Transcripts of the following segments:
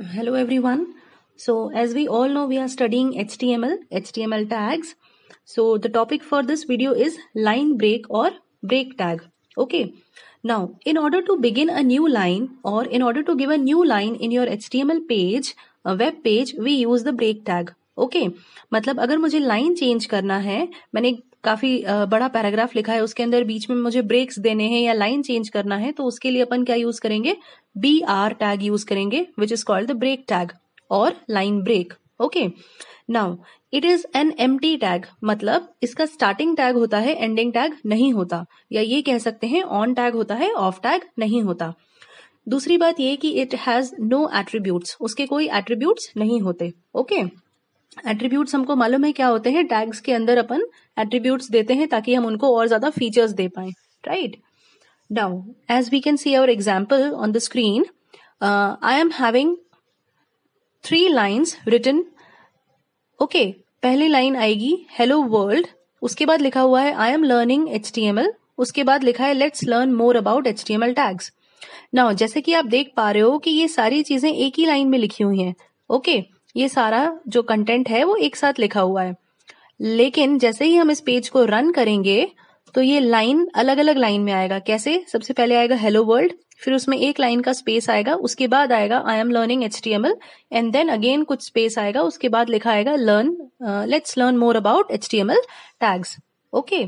Hello everyone. So as we all know, we are studying HTML, HTML tags. So the topic for this video is line break or break tag. Okay. Now, in order to begin a new line or in order to give a new line in your HTML page, a web page, we use the break tag. Okay okay. मतलब अगर मुझे line change करना है मैंने काफी बड़ा paragraph लिखा है उसके अंदर बीच में मुझे ब्रेक्स देने हैं या लाइन चेंज करना है तो उसके लिए अपन क्या यूज करेंगे बी आर टैग यूज करेंगे which is called the break tag और line break okay now it is an empty tag मतलब इसका स्टार्टिंग टैग होता है एंडिंग टैग नहीं होता या ये कह सकते हैं ऑन टैग होता है ऑफ टैग नहीं होता दूसरी बात ये कि इट हैज नो एट्रीब्यूट्स उसके कोई एट्रीब्यूट्स नहीं होते ओके okay? एट्रीब्यूट्स हमको मालूम है क्या होते हैं टैग्स के अंदर अपन एट्रीब्यूट्स देते हैं ताकि हम उनको और ज्यादा फीचर्स दे पाए right now as we can see our example on the screen I am having three lines return okay पहली लाइन आएगी हेलो वर्ल्ड उसके बाद लिखा हुआ है I am learning H T M L उसके बाद लिखा है let's learn more about H T M L tags now जैसे कि आप देख पा रहे हो कि ये सारी चीजें एक ही लाइन में लिखी हुई हैं ओके okay, ये सारा जो कंटेंट है वो एक साथ लिखा हुआ है लेकिन जैसे ही हम इस पेज को रन करेंगे तो ये लाइन अलग अलग लाइन में आएगा कैसे सबसे पहले आएगा हेलो वर्ल्ड फिर उसमें एक लाइन का स्पेस आएगा उसके बाद आएगा I am learning H T M L and then again कुछ स्पेस आएगा उसके बाद लिखा आएगा learn let's learn more about H T M L tags okay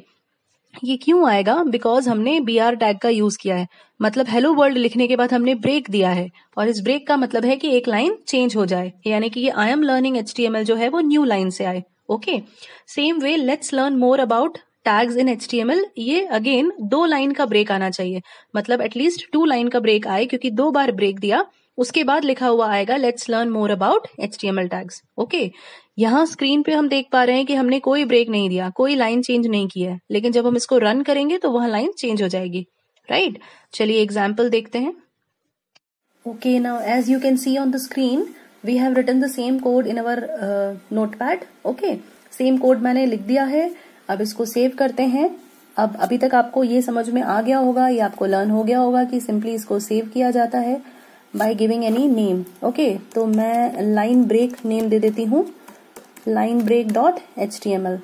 ये क्यों आएगा बिकॉज हमने बी आर टैग का यूज किया है मतलब हेलो वर्ल्ड लिखने के बाद हमने ब्रेक दिया है और इस ब्रेक का मतलब है कि एक लाइन चेंज हो जाए यानी कि ये I am learning H T जो है वो न्यू लाइन से आए okay same way let's learn more about tags in H T M L ये अगेन दो लाइन का ब्रेक आना चाहिए मतलब एटलीस्ट टू लाइन का ब्रेक आए क्योंकि दो बार ब्रेक दिया उसके बाद लिखा हुआ आएगा let's learn more about H T M L tags okay यहाँ स्क्रीन पे हम देख पा रहे हैं कि हमने कोई ब्रेक नहीं दिया कोई लाइन चेंज नहीं किया है लेकिन जब हम इसको रन करेंगे तो वह लाइन चेंज हो जाएगी राइट right? चलिए एग्जाम्पल देखते हैं okay now as you can see on the screen we have return the same code in our notepad okay same code मैंने लिख दिया है अब इसको सेव करते हैं अब अभी तक आपको ये समझ में आ गया होगा या आपको लर्न हो गया होगा कि सिंपली इसको सेव किया जाता है by giving any name okay तो मैं लाइन ब्रेक नेम दे देती हूँ line break dot H T M L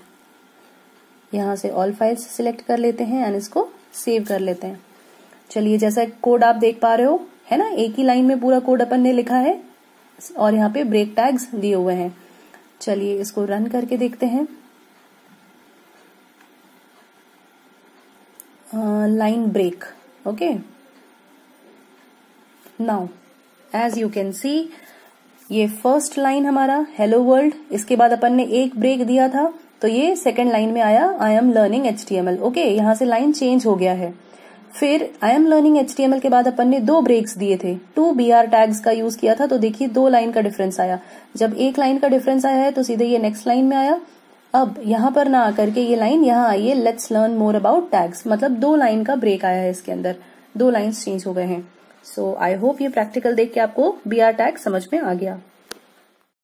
यहाँ से ऑल फाइल्स सिलेक्ट कर लेते हैं एंड इसको सेव कर लेते हैं चलिए जैसा कोड आप देख पा रहे हो है ना एक ही लाइन में पूरा कोड अपन ने लिखा है और यहाँ पे ब्रेक टैग्स दिए हुए हैं चलिए इसको रन करके देखते हैं line break okay now as you can see ये फर्स्ट लाइन हमारा हेलो वर्ल्ड इसके बाद अपन ने एक ब्रेक दिया था तो ये सेकेंड लाइन में आया I am learning H T M L okay यहाँ से लाइन चेंज हो गया है फिर I am learning H T M L के बाद अपन ने दो ब्रेक्स दिए थे टू बी आर टैग्स का यूज किया था तो देखिए दो लाइन का डिफरेंस आया जब एक लाइन का डिफरेंस आया है तो सीधे ये नेक्स्ट लाइन में आया अब यहां पर ना आकर के ये लाइन यहाँ आई है let's learn more about tags मतलब दो लाइन का ब्रेक आया है इसके अंदर दो लाइन चेंज हो गए हैं सो आई होप ये प्रैक्टिकल देख के आपको बी आर टैग समझ में आ गया